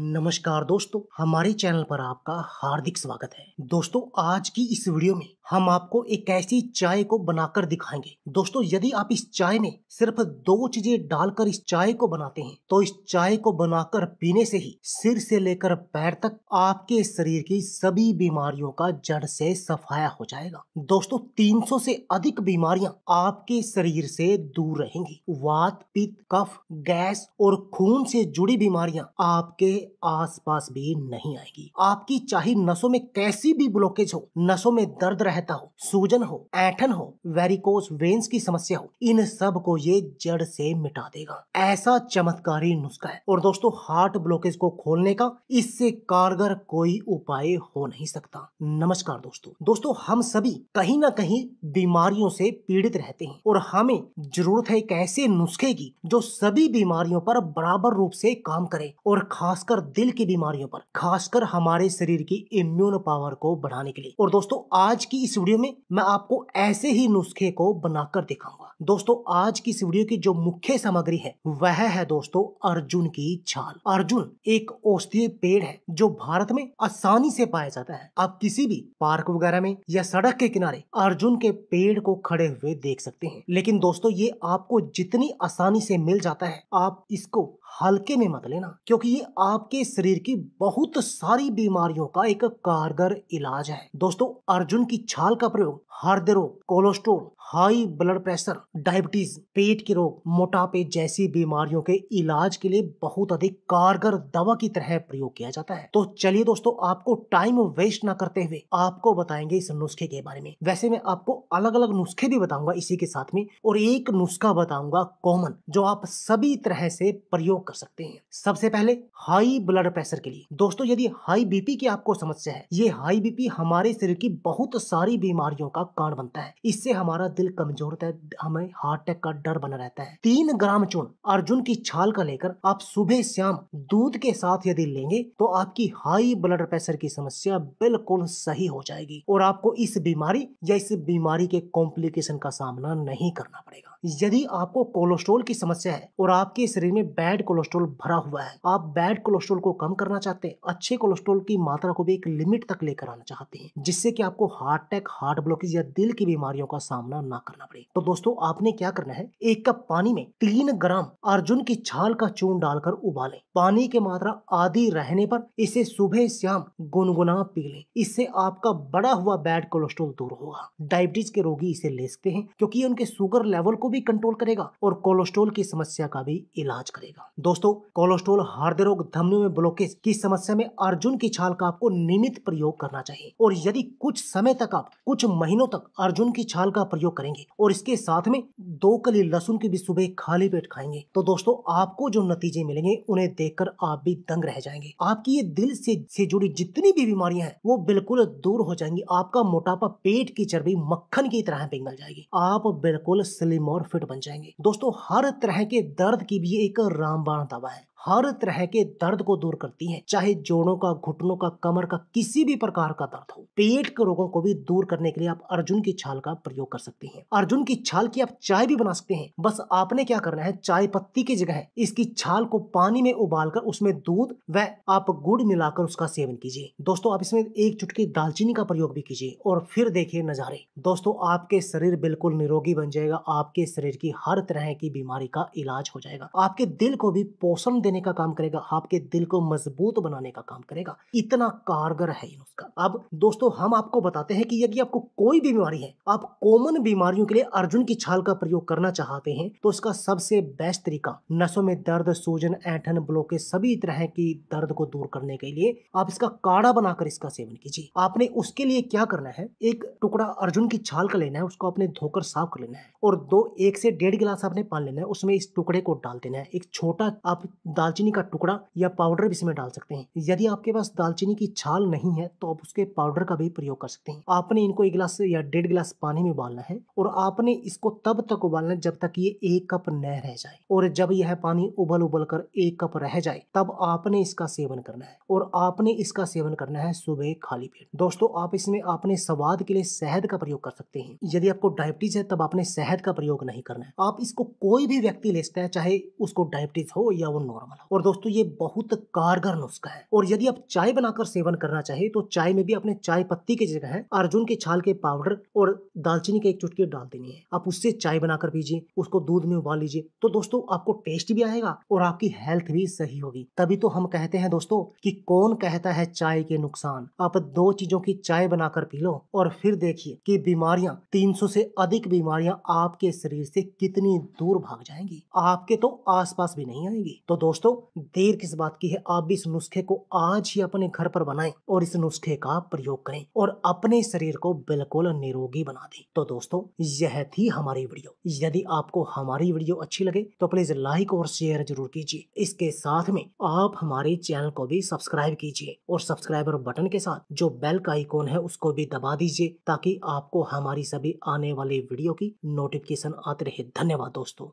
नमस्कार दोस्तों हमारे चैनल पर आपका हार्दिक स्वागत है दोस्तों आज की इस वीडियो में हम आपको एक ऐसी चाय को बनाकर दिखाएंगे दोस्तों यदि आप इस चाय में सिर्फ दो चीजें डालकर इस चाय को बनाते हैं तो इस चाय को बनाकर पीने से ही सिर से लेकर पैर तक आपके शरीर की सभी बीमारियों का जड़ से सफाया हो जाएगा दोस्तों तीन से अधिक बीमारियां आपके शरीर से दूर रहेंगी वात पित्त कफ गैस और खून से जुड़ी बीमारियां आपके आसपास भी नहीं आएगी आपकी चाहे नसों में कैसी भी ब्लॉकेज हो नसों में दर्द रहता हो सूजन हो ऐठन हो वेरिकोस वेन्स की समस्या हो इन सब को ये जड़ से मिटा देगा ऐसा चमत्कारी नुस्खा है और दोस्तों हार्ट ब्लॉकेज को खोलने का इससे कारगर कोई उपाय हो नहीं सकता नमस्कार दोस्तों दोस्तों हम सभी कहीं ना कहीं बीमारियों से पीड़ित रहते हैं और हमें जरूरत है एक ऐसे नुस्खे की जो सभी बीमारियों पर बराबर रूप से काम करे और खास खासकर दिल की बीमारियों पर खासकर हमारे शरीर की इम्यून पावर को बढ़ाने के लिए और दोस्तों आज की इस वीडियो में मैं आपको ऐसे ही नुस्खे को बनाकर दिखाऊंगा दोस्तों आज की इस वीडियो की जो मुख्य सामग्री है वह है दोस्तों अर्जुन की छाल अर्जुन एक औषधीय पेड़ है जो भारत में आसानी से पाया जाता है आप किसी भी पार्क वगैरह में या सड़क के किनारे अर्जुन के पेड़ को खड़े हुए देख सकते हैं लेकिन दोस्तों ये आपको जितनी आसानी से मिल जाता है आप इसको हल्के में मत लेना क्योंकि ये आपके शरीर की बहुत सारी बीमारियों का एक कारगर इलाज है दोस्तों अर्जुन की छाल का प्रयोग हृदय रोग cholesterol high blood pressure diabetes पेट के रोग मोटापे जैसी बीमारियों के इलाज के लिए बहुत अधिक कारगर दवा की तरह प्रयोग किया जाता है तो चलिए दोस्तों आपको टाइम वेस्ट ना करते हुए आपको बताएंगे इस नुस्खे के बारे में वैसे मैं आपको अलग अलग नुस्खे भी बताऊंगा इसी के साथ में और एक नुस्खा बताऊंगा कॉमन जो आप सभी तरह से प्रयोग प्रयोग कर सकते हैं सबसे पहले हाई ब्लड प्रेशर के लिए दोस्तों यदि हाई बीपी की आपको समस्या है ये हाई बीपी हमारे शरीर की बहुत सारी बीमारियों का कारण बनता है इससे हमारा दिल कमजोर होता है हमें हार्ट अटैक का डर बना रहता है तीन ग्राम चूर्ण अर्जुन की छाल का लेकर आप सुबह शाम दूध के साथ यदि लेंगे तो आपकी हाई ब्लड प्रेशर की समस्या बिल्कुल सही हो जाएगी और आपको इस बीमारी या इस बीमारी के कॉम्प्लिकेशन का सामना नहीं करना पड़ेगा यदि आपको कोलेस्ट्रोल की समस्या है और आपके शरीर में बैड कोलेस्ट्रॉल भरा हुआ है आप बैड कोलेस्ट्रॉल को कम करना चाहते हैं अच्छे कोलेस्ट्रॉल की मात्रा को भी एक लिमिट तक लेकर आना चाहते हैं जिससे कि आपको हार्ट अटैक हार्ट ब्लॉकेज या दिल की बीमारियों का सामना ना करना पड़े तो दोस्तों आपने क्या करना है एक कप पानी में तीन ग्राम अर्जुन की छाल का चून डालकर उबालें पानी की मात्रा आधी रहने पर इसे सुबह शाम गुनगुना पी लें इससे आपका बड़ा हुआ बैड कोलेस्ट्रोल दूर होगा डायबिटीज के रोगी इसे ले सकते हैं क्योंकि उनके शुगर लेवल को भी कंट्रोल करेगा और कोलेस्ट्रोल की समस्या का भी इलाज करेगा दोस्तों कोलेस्ट्रोल हृदय रोग धमनियों में ब्लॉकेज की समस्या में अर्जुन की छाल का आपको नियमित प्रयोग करना चाहिए और यदि कुछ समय तक आप कुछ महीनों तक अर्जुन की छाल का प्रयोग करेंगे और इसके साथ में दो कली लहसुन की भी सुबह खाली पेट खाएंगे तो दोस्तों आपको जो नतीजे मिलेंगे उन्हें देख आप भी दंग रह जाएंगे आपकी ये दिल से, से जुड़ी जितनी भी बीमारियां हैं वो बिल्कुल दूर हो जाएंगी आपका मोटापा पेट की चर्बी मक्खन की तरह पिघल जाएगी आप बिल्कुल स्लिम और फिट बन जाएंगे दोस्तों हर तरह के दर्द की भी एक राम 帮着打扮。हर तरह के दर्द को दूर करती है चाहे जोड़ों का घुटनों का कमर का किसी भी प्रकार का दर्द हो पेट के रोगों को भी दूर करने के लिए आप अर्जुन की छाल का प्रयोग कर सकते हैं अर्जुन की छाल की आप चाय भी बना सकते हैं बस आपने क्या करना है चाय पत्ती की जगह इसकी छाल को पानी में कर उसमें दूध व आप गुड़ मिलाकर उसका सेवन कीजिए दोस्तों आप इसमें एक चुटकी दालचीनी का प्रयोग भी कीजिए और फिर देखिए नजारे दोस्तों आपके शरीर बिल्कुल निरोगी बन जाएगा आपके शरीर की हर तरह की बीमारी का इलाज हो जाएगा आपके दिल को भी पोषण देने का काम करेगा आपके दिल को मजबूत बनाने का काम करेगा इतना कारगर है नुस्खा अब दोस्तों हम आपको बताते हैं कि यदि आपको कोई बीमारी है आप कॉमन बीमारियों के लिए अर्जुन की छाल का प्रयोग करना चाहते हैं तो इसका सबसे बेस्ट तरीका नसों में दर्द सूजन ऐठन ब्लॉके सभी तरह की दर्द को दूर करने के लिए आप इसका काढ़ा बनाकर इसका सेवन कीजिए आपने उसके लिए क्या करना है एक टुकड़ा अर्जुन की छाल का लेना है उसको आपने धोकर साफ कर लेना है और दो एक से डेढ़ गिलास आपने पान लेना है उसमें इस टुकड़े को डाल देना है एक छोटा आप दालचीनी का टुकड़ा या पाउडर भी इसमें डाल सकते हैं यदि आपके पास दालचीनी की छाल नहीं है तो आप उसके पाउडर का भी प्रयोग कर सकते हैं आपने इनको एक गिलास या डेढ़ गिलास पानी में उबालना है और आपने इसको तब तक उबालना है जब तक ये एक कप न रह जाए और जब यह पानी उबल उबल कर एक कप रह जाए तब आपने इसका सेवन करना है और आपने इसका सेवन करना है सुबह खाली पेट दोस्तों आप इसमें अपने स्वाद के लिए शहद का प्रयोग कर सकते हैं यदि आपको डायबिटीज है तब आपने शहद का प्रयोग नहीं करना है आप इसको कोई भी व्यक्ति ले सकता है चाहे उसको डायबिटीज हो या वो नॉर्मल वाला और दोस्तों ये बहुत कारगर नुस्खा है और यदि आप चाय बनाकर सेवन करना चाहे तो चाय में भी अपने चाय पत्ती की जगह अर्जुन के छाल के पाउडर और दालचीनी के एक चुटकी डाल देनी है आप उससे चाय बनाकर पीजिए उसको दूध में उबाल लीजिए तो दोस्तों आपको टेस्ट भी आएगा और आपकी हेल्थ भी सही होगी तभी तो हम कहते हैं दोस्तों की कौन कहता है चाय के नुकसान आप दो चीजों की चाय बनाकर पी लो और फिर देखिए कि बीमारियां 300 से अधिक बीमारियां आपके शरीर से कितनी दूर भाग जाएंगी आपके तो आसपास भी नहीं आएंगी तो दोस्तों दोस्तों देर किस बात की है आप भी इस नुस्खे को आज ही अपने घर पर बनाएं और इस नुस्खे का प्रयोग करें और अपने शरीर को बिल्कुल निरोगी बना दें तो दोस्तों यह थी हमारी वीडियो यदि आपको हमारी वीडियो अच्छी लगे तो प्लीज लाइक और शेयर जरूर कीजिए इसके साथ में आप हमारे चैनल को भी सब्सक्राइब कीजिए और सब्सक्राइबर बटन के साथ जो बेल का आइकॉन है उसको भी दबा दीजिए ताकि आपको हमारी सभी आने वाली वीडियो की नोटिफिकेशन आते रहे धन्यवाद दोस्तों